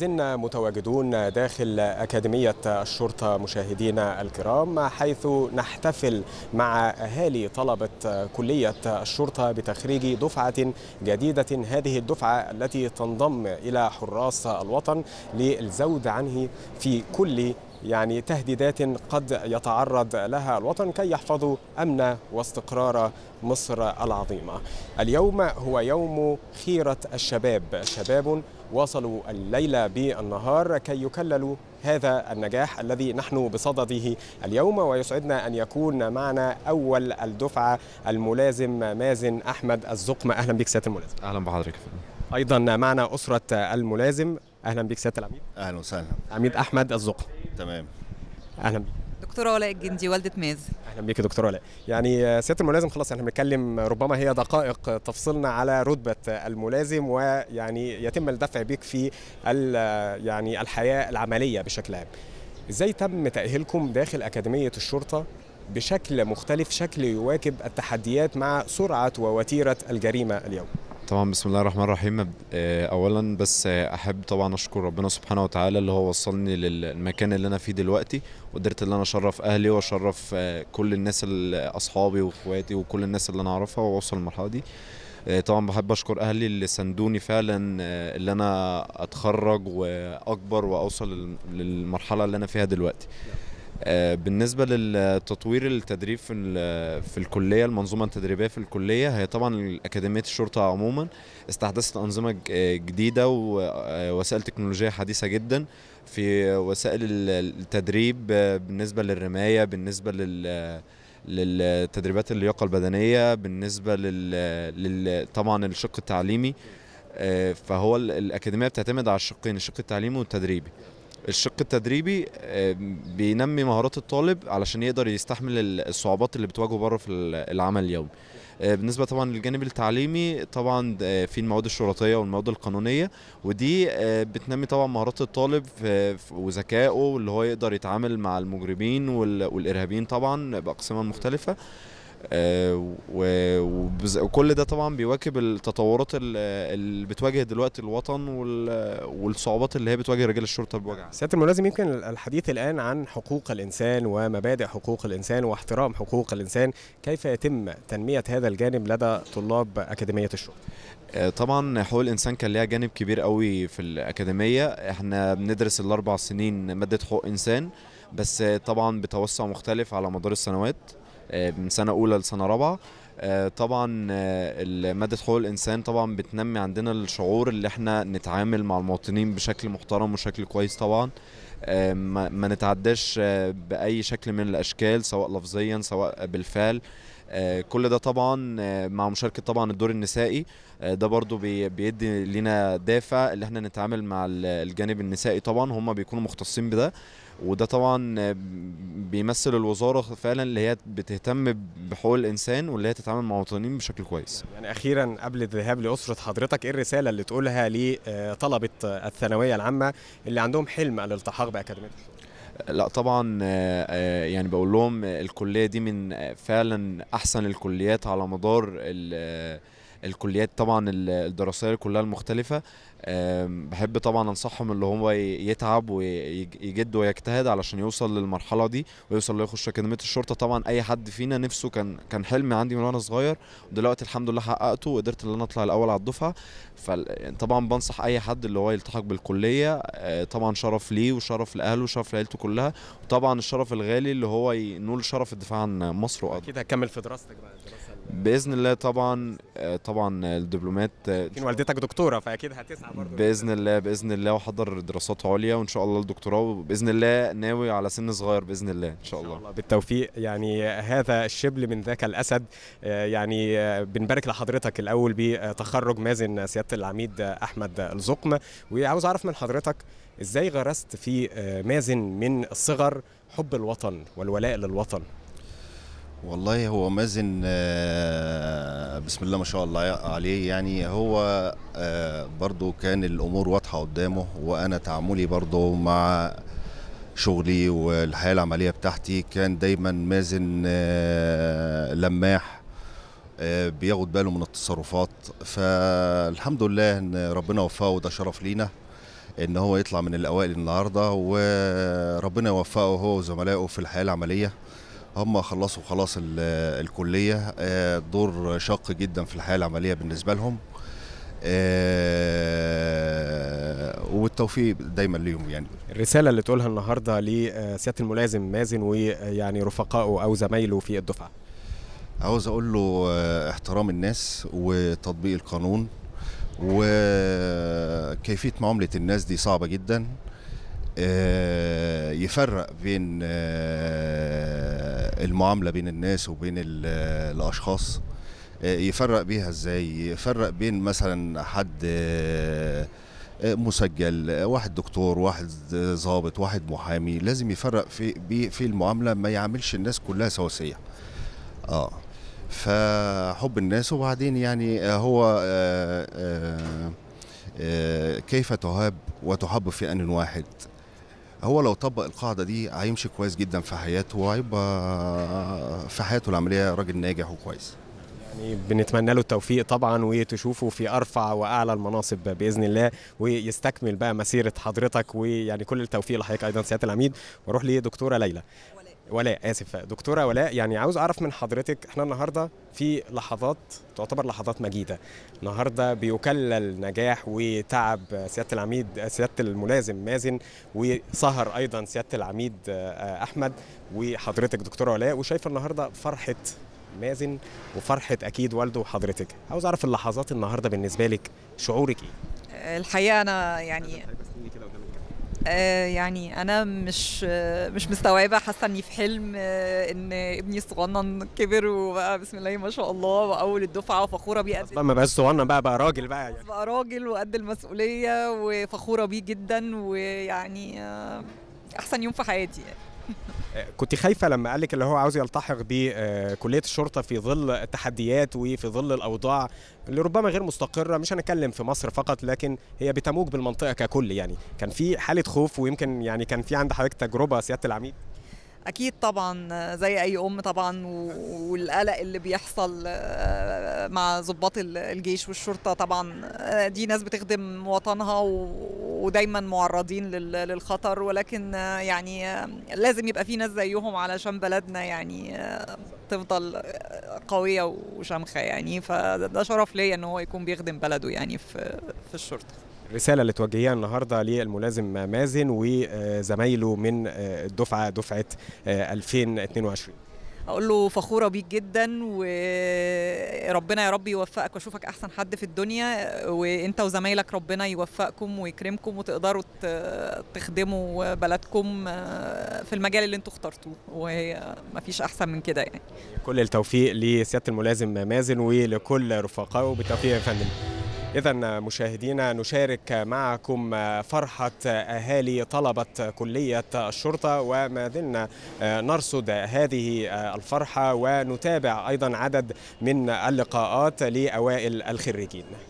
زلنا متواجدون داخل أكاديمية الشرطة مشاهدينا الكرام حيث نحتفل مع أهالي طلبة كلية الشرطة بتخريج دفعة جديدة هذه الدفعة التي تنضم إلى حراس الوطن للزود عنه في كل يعني تهديدات قد يتعرض لها الوطن كي يحفظوا أمن واستقرار مصر العظيمة اليوم هو يوم خيرة الشباب شباب واصلوا الليلة بالنهار كي يكللوا هذا النجاح الذي نحن بصدده اليوم ويسعدنا أن يكون معنا أول الدفعة الملازم مازن أحمد الزقم أهلا بك سيادة الملازم أهلا بحضرتك أيضا معنا أسرة الملازم أهلا بك سيادة العميد أهلا وسهلا عميد أحمد الزقم تمام أهلا بك دكتوره ولاء الجندي والده ماز اهلا بيك يا دكتوره ولاء يعني سياده الملازم خلاص احنا بنتكلم آه، ربما هي دقائق آه، تفصلنا على رتبه الملازم ويعني يتم الدفع بك في آه، يعني الحياه العمليه بشكل عام ازاي تم تاهيلكم داخل اكاديميه الشرطه بشكل مختلف شكل يواكب التحديات مع سرعه ووتيره الجريمه اليوم طبعا بسم الله الرحمن الرحيم آه، اولا بس آه، احب طبعا اشكر ربنا سبحانه وتعالى اللي هو وصلني للمكان اللي انا فيه دلوقتي وقدرت ان انا اشرف اهلي واشرف آه، كل الناس اصحابي واخواتي وكل الناس اللي انا اعرفها واوصل للمرحله دي طبعا بحب اشكر اهلي اللي ساندوني فعلا اللي انا اتخرج واكبر واوصل للمرحله اللي انا فيها دلوقتي آه، بالنسبه للتطوير التدريب في في الكليه المنظومه التدريبيه في الكليه هي طبعا اكاديميه الشرطه عموما استحدثت انظمه آه، جديده ووسائل آه، تكنولوجيه حديثه جدا في وسائل التدريب بالنسبه للرمايه بالنسبه لل للتدريبات اللياقه البدنيه بالنسبه لل طبعا الشق التعليمي فهو الاكاديميه بتعتمد على الشقين الشق التعليمي والتدريبي الشق التدريبي آه، بينمي مهارات الطالب علشان يقدر يستحمل الصعوبات اللي بتواجهه بره في العمل اليومي آه، بالنسبه طبعا للجانب التعليمي طبعا في المواد الشرطيه والمواد القانونيه ودي آه، بتنمي طبعا مهارات الطالب وذكائه اللي هو يقدر يتعامل مع المجرمين والارهابيين طبعا باقسام المختلفه وكل ده طبعا بيواكب التطورات اللي بتواجه دلوقتي الوطن والصعوبات اللي هي بتواجه رجال الشرطه بوجعها. سياده الملازم يمكن الحديث الان عن حقوق الانسان ومبادئ حقوق الانسان واحترام حقوق الانسان، كيف يتم تنميه هذا الجانب لدى طلاب اكاديميه الشرطه؟ آه، طبعا حقوق الانسان كان ليها جانب كبير قوي في الاكاديميه، احنا بندرس الاربع سنين ماده حقوق انسان بس طبعا بتوسع مختلف على مدار السنوات آه، من سنه اولى لسنه رابعه آه، طبعا آه، ماده حقوق الانسان طبعا بتنمي عندنا الشعور اللي احنا نتعامل مع المواطنين بشكل محترم وشكل كويس طبعا ما نتعداش باي شكل من الاشكال سواء لفظيا سواء بالفعل آه، كل ده طبعا آه، مع مشاركه طبعا الدور النسائي آه، ده برضو بيدي لنا دافع اللي احنا نتعامل مع الجانب النسائي طبعا هم بيكونوا مختصين بده وده طبعا بيمثل الوزاره فعلا اللي هي بتهتم بحقوق الانسان واللي هي تتعامل مع المواطنين بشكل كويس. يعني اخيرا قبل الذهاب لاسره حضرتك ايه الرساله اللي تقولها لطلبه الثانويه العامه اللي عندهم حلم الالتحاق باكاديميه الشرطه؟ لا طبعا آه، آه، يعني بقول لهم الكليه دي من آه، فعلا احسن الكليات على مدار الكليات طبعا الدراسيه كلها المختلفه بحب طبعا انصحهم اللي هو يتعب ويجد ويجتهد علشان يوصل للمرحله دي ويوصل اللي يخش اكاديميه الشرطه طبعا اي حد فينا نفسه كان كان حلم عندي من وانا صغير ودلوقتي الحمد لله حققته وقدرت ان انا اطلع الاول على الدفعه فطبعا بنصح اي حد اللي هو يلتحق بالكليه آه، طبعا شرف ليه وشرف لاهله وشرف لعيلته كلها وطبعا الشرف الغالي اللي هو ينول شرف الدفاع عن مصر وأرضه اكيد هكمل في دراستك بقى الدراسه باذن الله طبعا آه، طبعا الدبلومات لكن آه، والدتك دكتوره فاكيد هتسعى برضه باذن الله باذن الله وحضر دراسات عليا وان شاء الله الدكتوراه وباذن الله ناوي على سن صغير باذن الله ان شاء الله, الله. بالتوفيق يعني هذا الشبل من ذاك الاسد آه، يعني آه، بنبارك لحضرتك الاول بتخرج مازن سياده العميد احمد الزقم وعاوز اعرف من حضرتك ازاي غرست في مازن من الصغر حب الوطن والولاء للوطن والله هو مازن آه، بسم الله ما شاء الله عليه يعني هو آه، برضو كان الامور واضحه قدامه وانا تعاملي برضو مع شغلي والحياه العمليه بتاعتي كان دايما مازن آه، لماح بياخد باله من التصرفات فالحمد لله ان ربنا وفقه وده شرف لينا ان هو يطلع من الاوائل النهارده وربنا يوفقه هو وزملائه في الحياه العمليه هم خلصوا خلاص الكليه آه، دور شاق جدا في الحياه العمليه بالنسبه لهم آه، والتوفيق دايما ليهم يعني الرساله اللي تقولها النهارده لسياده آه، الملازم مازن ويعني رفقائه او زمايله في الدفعه عاوز اقول له احترام الناس وتطبيق القانون وكيفيه معامله الناس دي صعبه جدا يفرق بين المعامله بين الناس وبين الاشخاص آه، يفرق بيها ازاي يفرق بين مثلا حد آه، آه، مسجل واحد دكتور واحد ضابط واحد محامي لازم يفرق في في المعامله ما يعاملش الناس كلها سواسيه اه فحب الناس وبعدين يعني هو كيف تهاب وتحب في ان واحد هو لو طبق القاعده دي هيمشي كويس جدا في حياته وهيبقى في حياته العمليه راجل ناجح وكويس يعني بنتمنى له التوفيق طبعا وتشوفه في ارفع واعلى المناصب باذن الله ويستكمل بقى مسيره حضرتك ويعني كل التوفيق لحضرتك ايضا سياده العميد واروح لدكتوره ليلى ولاء اسف دكتوره ولاء يعني عاوز اعرف من حضرتك احنا النهارده في لحظات تعتبر لحظات مجيده النهارده بيكلل نجاح وتعب سياده العميد سياده الملازم مازن وسهر ايضا سياده العميد آه، احمد وحضرتك دكتوره ولاء وشايفه النهارده فرحه مازن وفرحه اكيد والده وحضرتك عاوز اعرف اللحظات النهارده بالنسبه لك شعورك ايه الحقيقه انا يعني آه، يعني انا مش آه، مش مستوعبه حاسه اني في حلم آه، ان ابني الصغنن كبر وبقى بسم الله ما شاء الله واول الدفعه وفخوره بيه قد ما بقى صغنن بقى بقى راجل بقى يعني بقى راجل وقد المسؤوليه وفخوره بيه جدا ويعني احسن يوم في حياتي يعني كنت خايفه لما قال لك اللي هو عاوز يلتحق بكليه الشرطه في ظل التحديات وفي ظل الاوضاع اللي ربما غير مستقره مش هنتكلم في مصر فقط لكن هي بتموج بالمنطقه ككل يعني كان في حاله خوف ويمكن يعني كان في عند حضرتك تجربه سياده العميد اكيد طبعا زي اي ام طبعا والقلق اللي بيحصل آه، مع ضباط الجيش والشرطه طبعا آه، دي ناس بتخدم وطنها و ودايما معرضين للخطر ولكن يعني لازم يبقى في ناس زيهم علشان بلدنا يعني تفضل قويه وشامخه يعني فده شرف ليا ان هو يكون بيخدم بلده يعني في في الشرطه الرساله اللي توجهيها النهارده للملازم مازن وزمايله من الدفعه دفعه 2022 اقول له فخوره بيك جدا وربنا يا رب يوفقك واشوفك احسن حد في الدنيا وانت وزمايلك ربنا يوفقكم ويكرمكم وتقدروا تخدموا بلدكم آه، في المجال اللي انتوا اخترتوه وهي مفيش احسن من كده يعني كل التوفيق لسياده الملازم مازن ولكل رفقائه بالتوفيق يا فندم إذا مشاهدينا نشارك معكم فرحة أهالي طلبة كلية الشرطة وما زلنا نرصد هذه الفرحة ونتابع أيضا عدد من اللقاءات لأوائل الخريجين